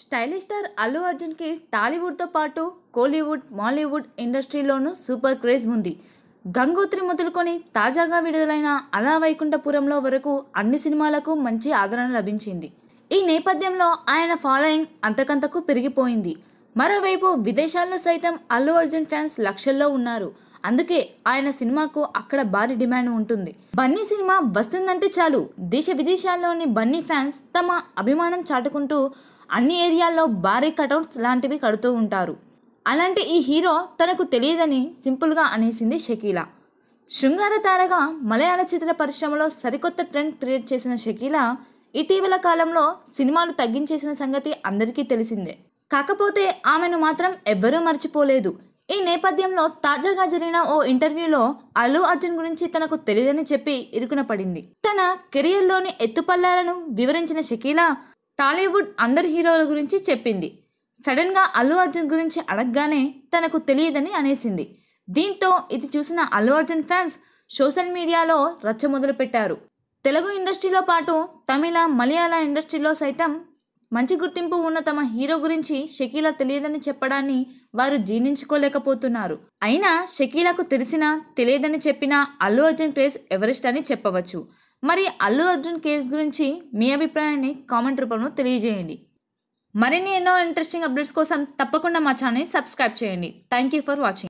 stylish star Allu అర్జున్కి టాలీవుడ్తో పాటు కోలీవుడ్ మాలీవుడ్ ఇండస్ట్రీలోనూ సూపర్ క్రేజ్ ఉంది గంగోత్రి మొదలుకొని తాజాగా విడుదలైన అలా వైకుంఠపురంలో వరకు అన్ని సినిమాలకు మంచి ఆదరణ లభించింది ఈ నేపథ్యంలో ఆయన ఫాలోయింగ్ అంతకంతకు పెరిగిపోయింది మరోవైపు విదేశాల్లో సైతం అల్లు అర్జున్ ఫ్యాన్స్ లక్షల్లో ఉన్నారు అందుకే ఆయన సినిమాకు అక్కడ భారీ డిమాండ్ ఉంటుంది బన్నీ సినిమా వస్తుందంటే చాలు దేశ విదేశాల్లోని బన్నీ ఫ్యాన్స్ తమ అభిమానం చాటుకుంటూ అన్ని ఏరియాల్లో భారీ కటౌట్స్ లాంటివి కడుతూ ఉంటారు అలాంటి ఈ హీరో తనకు తెలియదని సింపుల్గా అనేసింది షకీలా శృంగార తారగా మలయాళ చిత్ర పరిశ్రమలో సరికొత్త ట్రెండ్ క్రియేట్ చేసిన షకీలా ఇటీవల కాలంలో సినిమాలు తగ్గించేసిన సంగతి అందరికీ తెలిసిందే కాకపోతే ఆమెను మాత్రం ఎవ్వరూ మర్చిపోలేదు ఈ నేపథ్యంలో తాజాగా జరిగిన ఓ ఇంటర్వ్యూలో అల్లు అర్జున్ గురించి తనకు తెలియదని చెప్పి ఇరుకున పడింది తన కెరియర్లోని ఎత్తుపల్లాలను వివరించిన షకీలా టాలీవుడ్ అందరి హీరోల గురించి చెప్పింది సడన్గా అల్లు అర్జున్ గురించి అడగగానే తనకు తెలియదని అనేసింది దీంతో ఇది చూసిన అల్లు అర్జున్ ఫ్యాన్స్ సోషల్ మీడియాలో రచ్చ మొదలుపెట్టారు తెలుగు ఇండస్ట్రీలో పాటు తమిళ మలయాళ ఇండస్ట్రీలో సైతం మంచి గుర్తింపు ఉన్న తమ హీరో గురించి షకీలా తెలియదని చెప్పడాన్ని వారు జీర్ణించుకోలేకపోతున్నారు అయినా షకీలాకు తెలిసినా తెలియదని చెప్పినా అల్లు అర్జున్ క్రేజ్ ఎవరెస్ట్ అని చెప్పవచ్చు మరి అల్లు అర్జున్ కేసు గురించి మీ అభిప్రాయాన్ని కామెంట్ రూపంలో తెలియజేయండి మరిన్ని ఎన్నో ఇంట్రెస్టింగ్ అప్డేట్స్ కోసం తప్పకుండా మా ఛానల్ని సబ్స్క్రైబ్ చేయండి థ్యాంక్ యూ ఫర్ వాచింగ్